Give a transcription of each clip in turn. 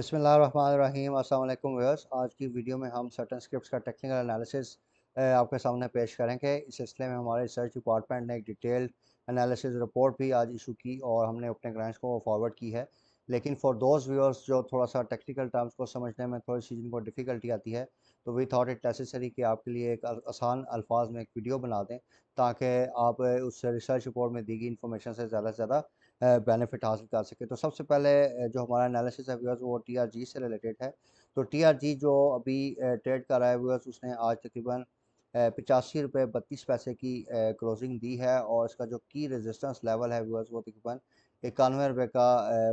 बिसमीम अल्लाम व्यवर्स आज की वीडियो में हम सर्टन स्क्रिप्ट का टेक्निकल एनालिसिस आपके सामने पेश करेंगे इस सिलसिले में हमारे रिसर्च डिपार्टमेंट ने एक डिटेल्ड एनालिसिस रिपोर्ट भी आज इशू की और हमने अपने क्लाइंट्स को फॉरवर्ड की है लेकिन फॉर दोज व्यूअर्स जो थोड़ा सा टेक्निकल टर्म्स को समझने में थोड़ी सी जिनको डिफ़िकल्टी आती है तो वी थॉट इट नेसेसरी कि आपके लिए एक आसान अल्फाज में एक वीडियो बना दें ताकि आप उस रिसर्च रिपोर्ट में दी गई इन्फॉर्मेशन से ज़्यादा से ज़्यादा बेनिफिट हासिल कर सकें तो सबसे पहले जो हमारा एनालिसिस है व्यूअर्स वो टी से रिलेटेड है तो टी जो अभी ट्रेड कर रहा है व्यूअर्स उसने आज तकरीबन पचासी रुपये बत्तीस पैसे की क्लोजिंग दी है और इसका जो की रेजिस्टेंस लेवल है व्यूअर्स वो तकरीबन इक्यानवे रुपये का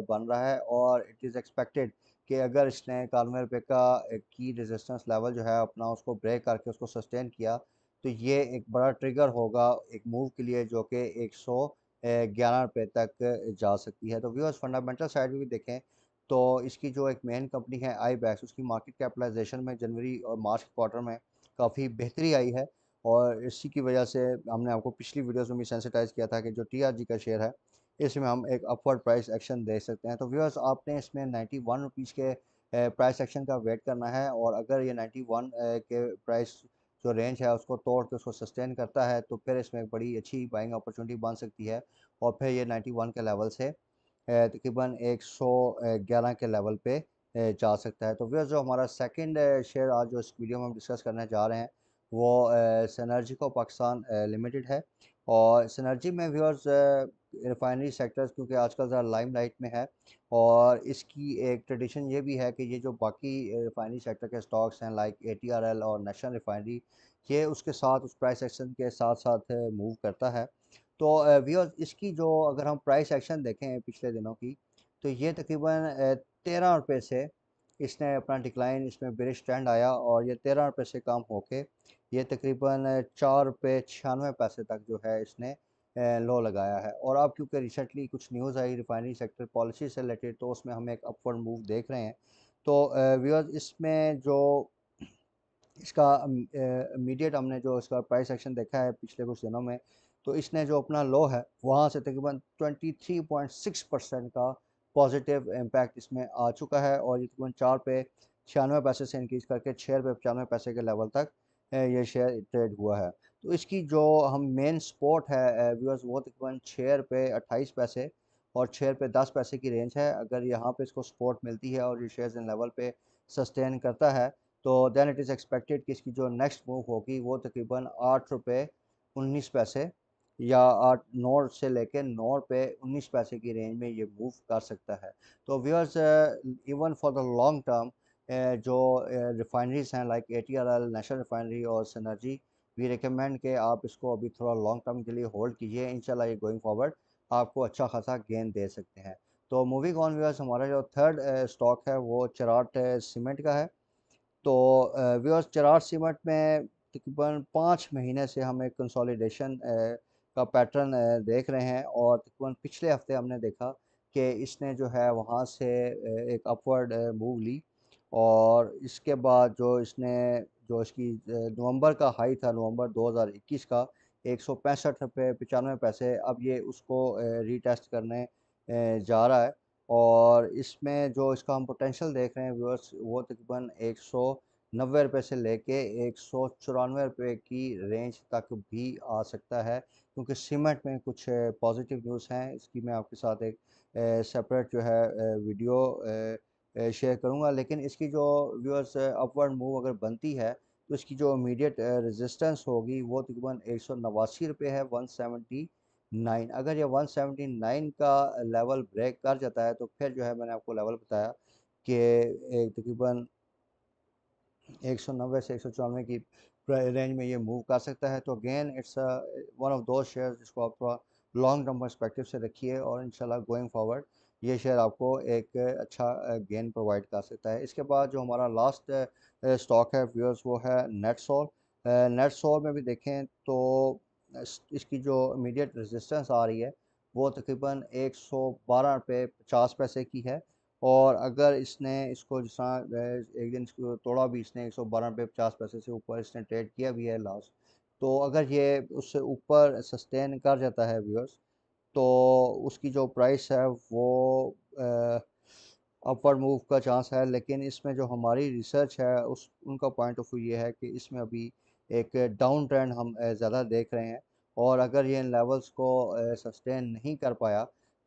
बन रहा है और इट इज़ एक्सपेक्टेड कि अगर इसने कार्मेर रुपये का की रेजिस्टेंस लेवल जो है अपना उसको ब्रेक करके उसको सस्टेन किया तो ये एक बड़ा ट्रिगर होगा एक मूव के लिए जो कि एक सौ ग्यारह रुपये तक जा सकती है तो व्यूअर्स फंडामेंटल साइड में भी देखें तो इसकी जो एक मेन कंपनी है आई बैक्स उसकी मार्केट कैपिटलाइजेशन में जनवरी और मार्च क्वार्टर में काफ़ी बेहतरी आई है और इसी की वजह से हमने आपको पिछली वीडियोस में भी सेंसिटाइज किया था कि जो टीआरजी का शेयर है इसमें हम एक अपवर्ड प्राइस एक्शन दे सकते हैं तो व्यूअर्स आपने इसमें नाइन्टी वन रुपीज़ के प्राइस एक्शन का वेट करना है और अगर ये नाइन्टी वन के प्राइस जो रेंज है उसको तोड़ के उसको सस्टेन करता है तो फिर इसमें एक बड़ी अच्छी बाइंग अपॉर्चुनिटी बन सकती है और फिर ये नाइन्टी वन के लेवल से तकरीबन एक सौ ग्यारह के लेवल पे जा सकता है तो व्यूअर्स जो हमारा सेकेंड शेयर आज जो इस वीडियो में हम डिस्कस करने जा रहे हैं वो सनर्जी को पाकिस्तान लिमिटेड है और सनर्जी में व्यूअर्स रिफाइनरी सेक्टर्स क्योंकि आजकल ज़रा लाइम लाइट में है और इसकी एक ट्रेडिशन ये भी है कि ये जो बाकी रिफाइनरी सेक्टर के स्टॉक्स हैं like A T R L और नेशनल रिफाइनरी ये उसके साथ उस प्राइस एक्शन के साथ साथ मूव करता है तो व्यूअर्स इसकी जो अगर हम प्राइस एक्शन देखें पिछले दिनों की तो ये तकरीबन तेरह रुपये से इसने अपना डिक्लाइन इसमें ब्रिज ट्रेंड आया और ये तेरह रुपये से कम होके ये तकरीबन चार रुपये छियानवे पैसे तक जो है इसने लॉ लगाया है और अब क्योंकि रिसेंटली कुछ न्यूज़ आई रिफाइनरी सेक्टर पॉलिसी से रिलेटेड तो उसमें हम एक अपवर्ड मूव देख रहे हैं तो व्यूअर्स इसमें जो इसका इमीडिएट हमने जो इसका प्राइस एक्शन देखा है पिछले कुछ दिनों में तो इसने जो अपना लो है वहाँ से तकरीबन 23.6 परसेंट का पॉजिटिव इम्पैक्ट इसमें आ चुका है और ये तकरीबन चार पे छियानवे पैसे से इंक्रीज करके छः रुपये पचानवे पैसे के लेवल तक ये शेयर ट्रेड हुआ है तो इसकी जो हम मेन स्पॉट है व्यूअर्स वो तकरीबन छः रुपये अट्ठाईस पैसे और छः रुपये दस पैसे की रेंज है अगर यहाँ पे इसको सपोर्ट मिलती है और ये शेयर्स इन लेवल पे सस्टेन करता है तो देन इट इज़ एक्सपेक्टेड कि इसकी जो नेक्स्ट मूव होगी वो तकरीबन आठ रुपये उन्नीस पैसे या आठ नौ से लेकर नौ रुपये उन्नीस पैसे की रेंज में ये मूव कर सकता है तो viewers even for the long term जो रिफाइनरीज हैं like A T R L national refinery और सनर्जी वी रिकमेंड कि आप इसको अभी थोड़ा लॉन्ग टर्म के लिए होल्ड कीजिए इन ये गोइंग फॉरवर्ड आपको अच्छा खासा गेंद दे सकते हैं तो मूविंग ऑन व्यवर्स हमारा जो थर्ड स्टॉक है वो चराट सीमेंट का है तो व्यवर्स चराट सीमेंट में तकरीबन पाँच महीने से हम एक कंसोलिडेशन का पैटर्न देख रहे हैं और तकरीबन पिछले हफ्ते हमने देखा कि इसने जो है वहाँ से एक अपवर्ड मूव ली और इसके बाद जो इसने जो इसकी नवंबर का हाई था नवंबर 2021 का एक सौ पैंसठ रुपये पचानवे पैसे अब ये उसको रीटेस्ट करने जा रहा है और इसमें जो इसका हम पोटेंशियल देख रहे हैं व्यूअर्स वो तकरीबन एक सौ नब्बे रुपये से लेके एक सौ चौरानवे रुपये की रेंज तक भी आ सकता है क्योंकि सीमेंट में कुछ पॉजिटिव न्यूज़ हैं इसकी मैं आपके साथ एक सेपरेट जो है वीडियो शेयर करूंगा लेकिन इसकी जो व्यूअर्स अपवर्ड मूव अगर बनती है तो इसकी जो इमीडिएट रेजिस्टेंस होगी वो तकरीबन एक सौ नवासी रुपये है वन सेवेंटी नाइन अगर ये वन सेवेंटी नाइन का लेवल ब्रेक कर जाता है तो फिर जो है मैंने आपको लेवल बताया कि तकरीबन एक सौ नब्बे से एक सौ चौनवे की रेंज में ये मूव कर सकता है तो again it's one of those share जिसको आप लॉन्ग टर्म परस्पेक्टिव से रखिए और इंशाल्लाह गोइंग फॉरवर्ड ये शेयर आपको एक अच्छा गेन प्रोवाइड कर सकता है इसके बाद जो हमारा लास्ट स्टॉक है व्यूअर्स वो है नेट नेट सॉल में भी देखें तो इसकी जो इमीडिएट रेजिस्टेंस आ रही है वो तकरीबन एक सौ बारह रुपये पचास पैसे की है और अगर इसने इसको जिस एक दिन इसको तोड़ा भी इसने एक सौ बारह रुपये पचास पैसे से ऊपर इसने ट्रेड किया भी है लास्ट तो अगर ये उससे ऊपर सस्टेन कर जाता है व्यूअर्स तो उसकी जो प्राइस है वो अपवर्ड मूव का चांस है लेकिन इसमें जो हमारी रिसर्च है उस उनका पॉइंट ऑफ व्यू ये है कि इसमें अभी एक डाउन ट्रेंड हम ज़्यादा देख रहे हैं और अगर ये इन लेवल्स को सस्टेन नहीं कर पाया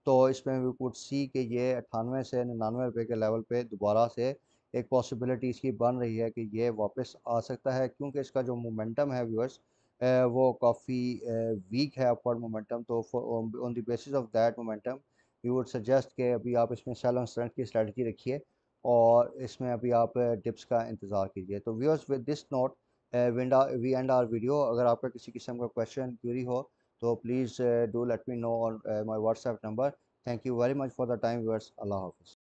तो इसमें वी कुड सी कि ये अट्ठानवे से निन्यानवे रुपये के लेवल पे दोबारा से एक पॉसिबिलिटी इसकी बन रही है कि ये वापस आ सकता है क्योंकि इसका जो मोमेंटम है व्यूअर्स वो काफ़ी वीक है अपवर्ड मोमेंटम तो on the basis of that momentum we would suggest कि अभी आप इसमें सेल ऑन स्ट्रेंथ की स्ट्रेटजी रखिए और इसमें अभी आप टिप्स का इंतज़ार कीजिए तो viewers with this note we end our video अगर आपका किसी किस्म का क्वेश्चन क्यूरी हो तो please do let me know on my WhatsApp number thank you very much for the time viewers अल्लाह हाफिज़